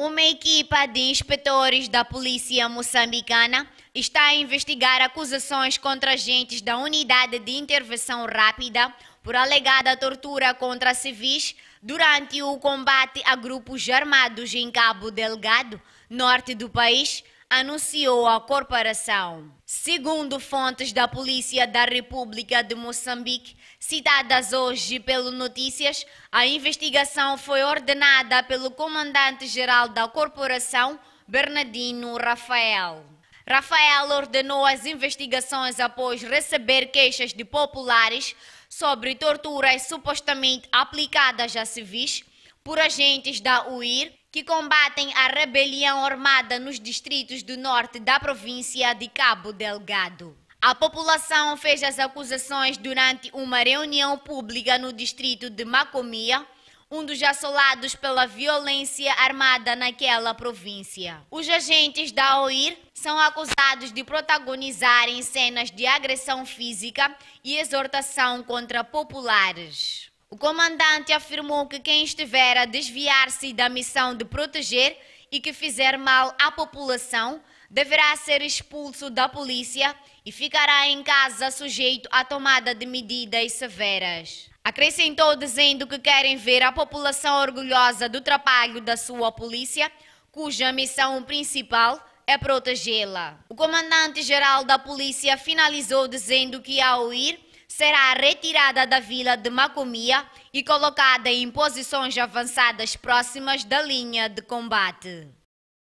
Uma equipa de inspetores da polícia moçambicana está a investigar acusações contra agentes da Unidade de Intervenção Rápida por alegada tortura contra civis durante o combate a grupos armados em Cabo Delgado, norte do país, anunciou a corporação. Segundo fontes da Polícia da República de Moçambique, citadas hoje pelo Notícias, a investigação foi ordenada pelo comandante-geral da corporação, Bernardino Rafael. Rafael ordenou as investigações após receber queixas de populares sobre torturas supostamente aplicadas a civis por agentes da UIR que combatem a rebelião armada nos distritos do norte da província de Cabo Delgado. A população fez as acusações durante uma reunião pública no distrito de Macomia, um dos assolados pela violência armada naquela província. Os agentes da OIR são acusados de protagonizarem cenas de agressão física e exortação contra populares. O comandante afirmou que quem estiver a desviar-se da missão de proteger e que fizer mal à população deverá ser expulso da polícia e ficará em casa sujeito à tomada de medidas severas. Acrescentou dizendo que querem ver a população orgulhosa do trabalho da sua polícia, cuja missão principal é protegê-la. O comandante-geral da polícia finalizou dizendo que, ao ir, será retirada da vila de Macomia e colocada em posições avançadas próximas da linha de combate.